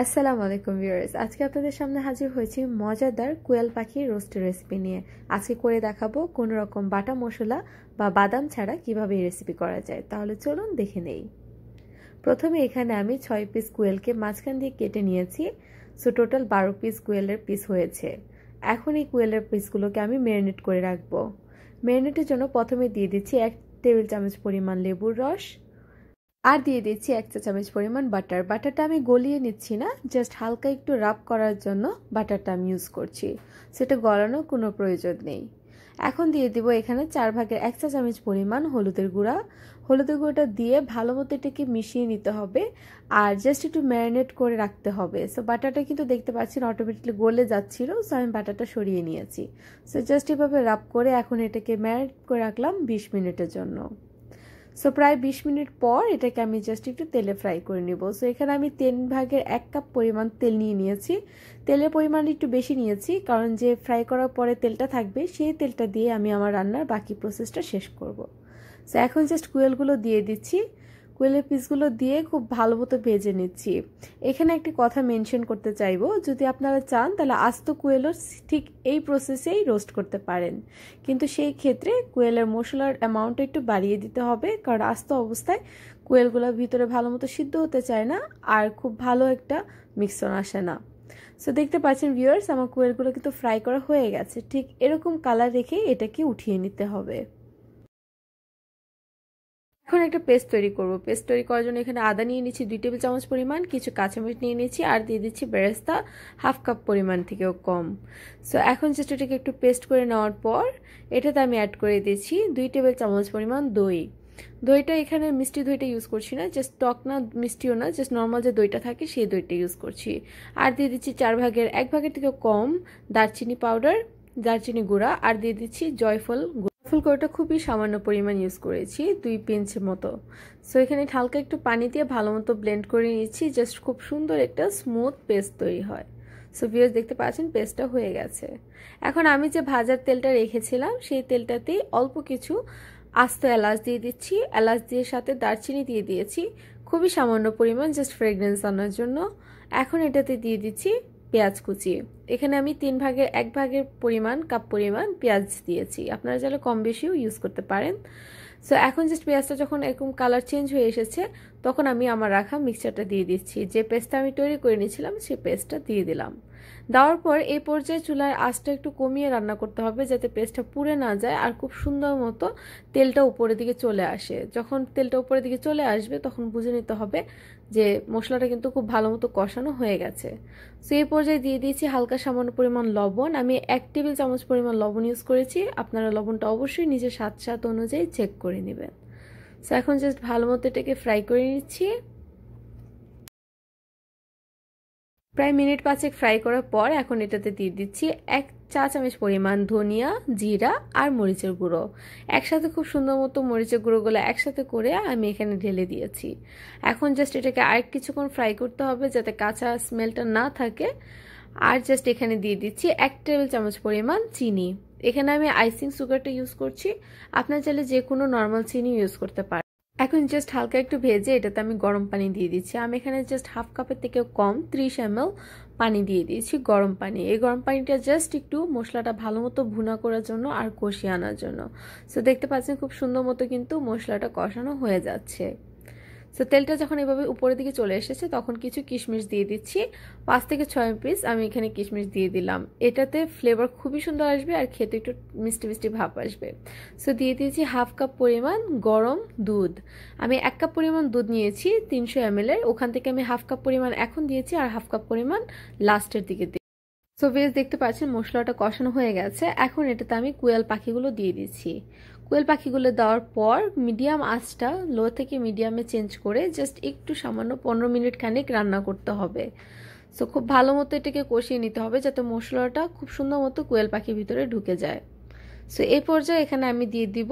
আসসালামু আলাইকুম ভিউয়ার্স আজকে আপনাদের সামনে হাজির হয়েছি মজাদার কুয়েল পাখির রোস্ট রেসিপি নিয়ে আজকে করে দেখাবো কোন রকম বাটা মশলা বা বাদাম ছাড়া কিভাবে এই রেসিপি করা যায় তাহলে চলুন দেখে নেই প্রথমে এখানে আমি ছয় পিস কোয়েলকে মাঝখান দিয়ে কেটে নিয়েছি সো টোটাল বারো পিস কোয়েলের পিস হয়েছে এখন এই কোয়েলের পিসগুলোকে আমি ম্যারিনেট করে রাখবো ম্যারিনেটের জন্য প্রথমে দিয়ে দিচ্ছি এক টেবিল চামচ পরিমাণ লেবুর রস আর দিয়ে দিচ্ছি এক চা চামচ পরিমাণ বাটার বাটারটা আমি গলিয়ে নিচ্ছি না জাস্ট হালকা একটু রাব করার জন্য বাটারটা আমি ইউজ করছি সেটা গলানো কোনো প্রয়োজন নেই এখন দিয়ে দিব এখানে চার ভাগের এক চা চামচ পরিমাণ হলুদের গুঁড়া হলুদের গুঁড়োটা দিয়ে ভালো মতো এটাকে মিশিয়ে নিতে হবে আর জাস্ট একটু ম্যারিনেট করে রাখতে হবে সো বাটারটা কিন্তু দেখতে পাচ্ছি না অটোমেটিকলি গলে যাচ্ছিল সো আমি বাটারটা সরিয়ে নিয়েছি সো জাস্ট এভাবে রাব করে এখন এটাকে ম্যারিনেট করে রাখলাম বিশ মিনিটের জন্য সো প্রায় বিশ মিনিট পর এটাকে আমি জাস্ট একটু তেলে ফ্রাই করে নেব সো এখানে আমি তিন ভাগের এক কাপ পরিমাণ তেল নিয়ে নিয়েছি তেলের পরিমাণ একটু বেশি নিয়েছি কারণ যে ফ্রাই করার পরে তেলটা থাকবে সেই তেলটা দিয়ে আমি আমার রান্নার বাকি প্রসেসটা শেষ করব। সো এখন জাস্ট কুয়েলগুলো দিয়ে দিচ্ছি কোয়েলের পিসগুলো দিয়ে খুব ভালো মতো ভেজে নিচ্ছি এখানে একটি কথা মেনশন করতে চাইবো যদি আপনারা চান তাহলে আস্ত কোয়েলও ঠিক এই প্রসেসেই রোস্ট করতে পারেন কিন্তু সেই ক্ষেত্রে কোয়েলের মশলার অ্যামাউন্ট একটু বাড়িয়ে দিতে হবে কারণ আস্ত অবস্থায় কুয়েলগুলো ভিতরে ভালো মতো সিদ্ধ হতে চায় না আর খুব ভালো একটা মিক্সন আসে না সো দেখতে পাচ্ছেন ভিউয়ার্স আমার কোয়েলগুলো কিন্তু ফ্রাই করা হয়ে গেছে ঠিক এরকম কালার রেখে এটাকে উঠিয়ে নিতে হবে এখন একটা পেস্ট তৈরি করব পেস্ট তৈরি করার জন্য এখানে আদা নিয়ে নিচ্ছি দুই টেবিল চামচ পরিমাণ কিছু কাঁচামরিচ নিয়ে নিচ্ছি আর দিয়ে দিচ্ছি বেরেস্তা হাফ কাপ পরিমাণ থেকেও কম সো এখন জাস্ট এটাকে একটু পেস্ট করে নেওয়ার পর এটাতে আমি অ্যাড করে দিচ্ছি দুই টেবিল চামচ পরিমাণ দই দইটা এখানে মিষ্টি দইটা ইউজ করছি না জাস্ট টক না মিষ্টিও না জাস্ট নর্মাল যে দইটা থাকে সেই দইটা ইউজ করছি আর দিয়ে দিচ্ছি চার ভাগের এক ভাগের থেকে কম দারচিনি পাউডার দারচিনি গুঁড়া আর দিয়ে দিচ্ছি জয়ফল ফুলকোটা খুবই সামান্য পরিমাণ ইউজ করেছি দুই পেঞ্চের মতো সো এখানে হালকা একটু পানি দিয়ে ভালো মতো ব্লেন্ড করে নিয়েছি জাস্ট খুব সুন্দর একটা স্মুথ পেস্ট তৈরি হয় সো ভিউজ দেখতে পাচ্ছেন পেস্টটা হয়ে গেছে এখন আমি যে ভাজার তেলটা রেখেছিলাম সেই তেলটাতেই অল্প কিছু আস্ত এলাচ দিয়ে দিচ্ছি এলাচ দিয়ে সাথে দারচিনি দিয়ে দিয়েছি খুবই সামান্য পরিমাণ জাস্ট ফ্রেগরেন্স আনার জন্য এখন এটাতে দিয়ে দিচ্ছি পেঁয়াজ কুচিয়ে এখানে আমি তিন ভাগের এক ভাগের পরিমাণ কাপ পরিমাণ পেঁয়াজ দিয়েছি আপনারা যারা কম বেশিও ইউজ করতে পারেন সো এখন জাস্ট পেঁয়াজটা যখন এরকম কালার চেঞ্জ হয়ে এসেছে তখন আমি আমার রাখা মিক্সচারটা দিয়ে দিচ্ছি যে পেস্টটা আমি তৈরি করে নিয়েছিলাম সেই পেস্টটা দিয়ে দিলাম দেওয়ার পর এই পর্যায়ে চুলার আঁচটা একটু কমিয়ে রান্না করতে হবে যাতে পেস্টটা পুড়ে না যায় আর খুব সুন্দর মতো তেলটা উপরের দিকে চলে আসে যখন তেলটা উপরের দিকে চলে আসবে তখন বুঝে নিতে হবে যে মশলাটা কিন্তু খুব ভালো মতো কষানো হয়ে গেছে সো এই পর্যায়ে দিয়ে দিয়েছি হালকা সামান্য পরিমাণ লবণ আমি এক টেবিল চামচ পরিমাণ লবণ ইউজ করেছি আপনারা লবণটা অবশ্যই নিজের স্বাদ স্বাদ অনুযায়ী চেক করে নেবেন সো এখন জাস্ট ভালো মতো এটাকে ফ্রাই করে নিচ্ছি প্রায় মিনিট পাঁচেক ফ্রাই করার পর এখন এটাতে দিয়ে দিচ্ছি এক চা চামচ পরিমাণ ধনিয়া জিরা আর মরিচের গুঁড়ো একসাথে খুব সুন্দর মতো মরিচের গুঁড়োগুলো একসাথে করে আমি এখানে ঢেলে দিয়েছি এখন জাস্ট এটাকে আরেক কিছুক্ষণ ফ্রাই করতে হবে যাতে কাঁচা স্মেলটা না থাকে আর জাস্ট এখানে দিয়ে দিচ্ছি এক টেবিল চামচ পরিমাণ চিনি এখানে আমি আইসিং সুগারটা ইউজ করছি আপনার চাইলে যে কোনো নর্মাল চিনি ইউজ করতে পারেন এখন জাস্ট হালকা একটু ভেজে এটাতে আমি গরম পানি দিয়ে দিচ্ছি আমি এখানে জাস্ট হাফ কাপের থেকে কম ত্রিশ এম পানি দিয়ে দিয়েছি গরম পানি এই গরম পানিটা জাস্ট একটু মশলাটা ভালো মতো ভুনা করার জন্য আর কষিয়ে আনার জন্য সো দেখতে পাচ্ছেন খুব সুন্দর মতো কিন্তু মশলাটা কষানো হয়ে যাচ্ছে সো তেলটা যখন এভাবে উপরের দিকে চলে এসেছে তখন কিছু কিশমিশ দিয়ে দিচ্ছি পাঁচ থেকে ছয় পিস আমি এখানে কিশমিশ দিয়ে দিলাম এটাতে ফ্লেভার খুবই সুন্দর আসবে আর খেতে একটু মিষ্টি মিষ্টি ভাব আসবে সো দিয়ে দিয়েছি হাফ কাপ পরিমাণ গরম দুধ আমি এক কাপ পরিমাণ দুধ নিয়েছি তিনশো এম ওখান থেকে আমি হাফ কাপ পরিমাণ এখন দিয়েছি আর হাফ কাপ পরিমাণ লাস্টের দিকে সো বেশ দেখতে পাচ্ছেন মশলাটা কষানো হয়ে গেছে এখন এটাতে আমি কুয়াল পাখিগুলো দিয়ে দিচ্ছি কোয়েল পাখিগুলো দেওয়ার পর মিডিয়াম আঁচটা লো থেকে মিডিয়ামে চেঞ্জ করে জাস্ট একটু সামান্য পনেরো মিনিট খানিক রান্না করতে হবে সো খুব ভালো মতো এটাকে কষিয়ে নিতে হবে যাতে মশলাটা খুব সুন্দর মতো কোয়েল পাখির ভিতরে ঢুকে যায় সো এই পর্যায়ে এখানে আমি দিয়ে দিব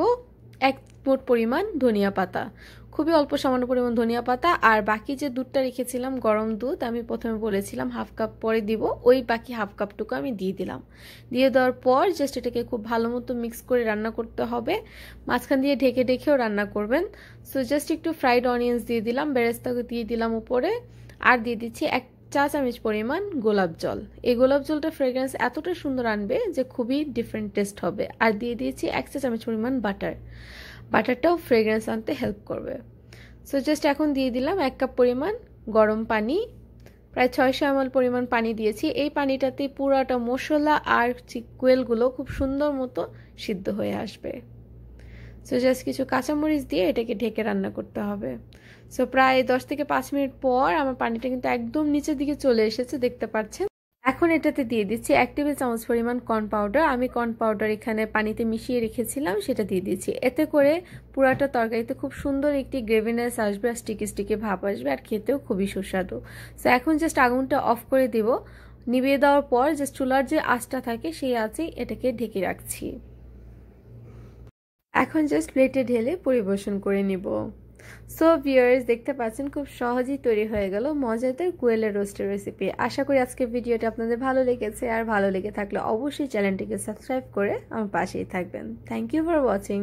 এক মোট পরিমাণ ধনিয়া পাতা খুবই অল্প সামান্য পরিমাণ ধনিয়া পাতা আর বাকি যে দুধটা রেখেছিলাম গরম দুধ আমি প্রথমে বলেছিলাম হাফ কাপ পরে দিব ওই বাকি হাফ কাপটুকু আমি দিয়ে দিলাম দিয়ে দেওয়ার পর জাস্ট এটাকে খুব ভালো মতো মিক্স করে রান্না করতে হবে মাঝখান দিয়ে ঢেকে ঢেকেও রান্না করবেন সো জাস্ট একটু ফ্রাইড অনিয়ন্স দিয়ে দিলাম বেরেস্তাকে দিয়ে দিলাম উপরে আর দিয়ে দিচ্ছি এক চা চামচ পরিমাণ গোলাপ জল এই গোলাপ জলটা ফ্রেগ্রেন্স এতটা সুন্দর আনবে যে খুবই ডিফারেন্ট টেস্ট হবে আর দিয়ে দিয়েছি এক চা চামচ পরিমাণ বাটার বাটারটাও ফ্রেগ্রেন্স আনতে হেল্প করবে সো জাস্ট এখন দিয়ে দিলাম এক কাপ পরিমাণ গরম পানি প্রায় ছয়শো এমএল পরিমাণ পানি দিয়েছি এই পানিটাতে পুরাটা মশলা আর কোয়েলগুলো খুব সুন্দর মতো সিদ্ধ হয়ে আসবে সো জাস্ট কিছু কাঁচামরিচ দিয়ে এটাকে ঢেকে রান্না করতে হবে সো প্রায় দশ থেকে পাঁচ মিনিট পর আমার পানিটা কিন্তু একদম নিচের দিকে চলে এসেছে দেখতে পাচ্ছেন এখন এটাতে দিয়ে দিচ্ছি এক টেবিল চামচ পরিমাণ কর্ন পাউডার আমি কর্ন পাউডার এখানে পানিতে মিশিয়ে রেখেছিলাম সেটা দিয়ে দিচ্ছি এতে করে পুরাটা তরকারিতে খুব সুন্দর একটি গ্রেভিনেস আসবে আর স্টিকি স্টিকি ভাব আসবে আর খেতেও খুবই সুস্বাদু সো এখন জাস্ট আগুনটা অফ করে দেব নিভিয়ে দেওয়ার পর যে চুলার যে আঁচটা থাকে সেই আঁচে এটাকে ঢেকে রাখছি এখন জাস্ট প্লেটে ঢেলে পরিবেশন করে নিব সো ভিউয়ার্স দেখতে পাচ্ছেন খুব সহজেই তৈরি হয়ে গেল মজাদার কোয়েলের রোস্টের রেসিপি আশা করি আজকে ভিডিওটি আপনাদের ভালো লেগেছে আর ভালো লেগে থাকলে অবশ্যই চ্যানেলটিকে সাবস্ক্রাইব করে আমার পাশেই থাকবেন থ্যাংক ইউ ফর ওয়াচিং